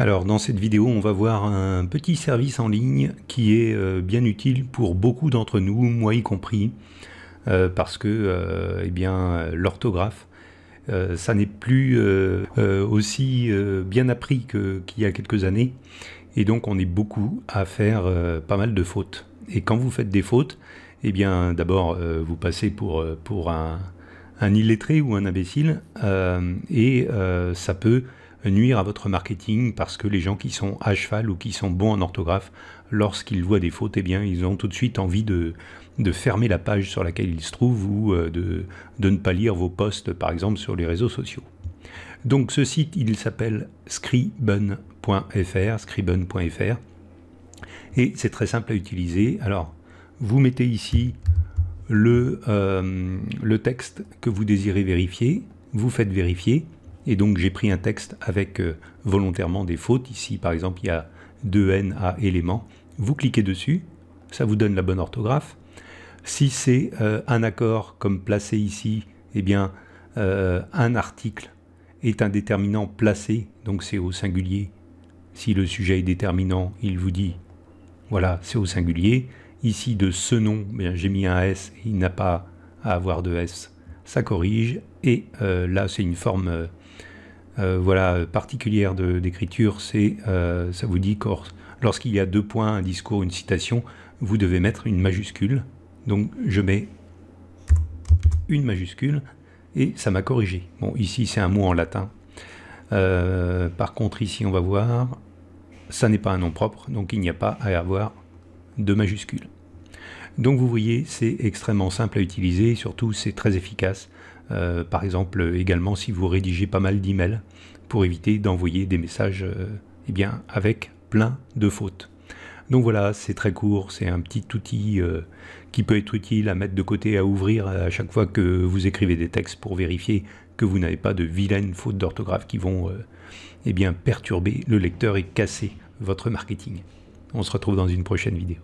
Alors dans cette vidéo, on va voir un petit service en ligne qui est euh, bien utile pour beaucoup d'entre nous, moi y compris, euh, parce que euh, eh bien l'orthographe, ça n'est plus aussi bien appris qu'il y a quelques années, et donc on est beaucoup à faire pas mal de fautes. Et quand vous faites des fautes, eh bien d'abord vous passez pour, pour un, illettré ou un imbécile, et ça peut nuire à votre marketing parce que les gens qui sont à cheval ou qui sont bons en orthographe, lorsqu'ils voient des fautes, et eh bien, ils ont tout de suite envie de, fermer la page sur laquelle ils se trouvent ou euh, de, ne pas lire vos posts, par exemple, sur les réseaux sociaux. Donc ce site, il s'appelle Scribun.fr et c'est très simple à utiliser. Alors, vous mettez ici le euh, texte que vous désirez vérifier, vous faites vérifier, et donc j'ai pris un texte avec euh, volontairement des fautes. Ici, par exemple, il y a deux N à éléments. Vous cliquez dessus, ça vous donne la bonne orthographe. Si c'est euh, un accord comme placé ici, eh bien, euh, un article est un déterminant placé, donc c'est au singulier. Si le sujet est déterminant, il vous dit, voilà, c'est au singulier. Ici, de ce nom, eh bien j'ai mis un S, il n'a pas à avoir de S ça corrige. Et euh, là, c'est une forme euh, euh, voilà, particulière d'écriture. C'est, ça vous dit que lorsqu'il y a deux points, un discours, une citation, vous devez mettre une majuscule. Donc je mets une majuscule et ça m'a corrigé. Bon, ici c'est un mot en latin. par contre, ici on va voir, ça n'est pas un nom propre, donc il n'y a pas à avoir de majuscule. Donc vous voyez, c'est extrêmement simple à utiliser et surtout c'est très efficace. Euh, par exemple, également si vous rédigez pas mal d'emails pour éviter d'envoyer des messages euh, eh bien, avec plein de fautes. Donc voilà, c'est très court, c'est un petit outil euh, qui peut être utile à mettre de côté, à ouvrir à chaque fois que vous écrivez des textes pour vérifier que vous n'avez pas de vilaines fautes d'orthographe qui vont eh bien, perturber le lecteur et casser votre marketing. On se retrouve dans une prochaine vidéo.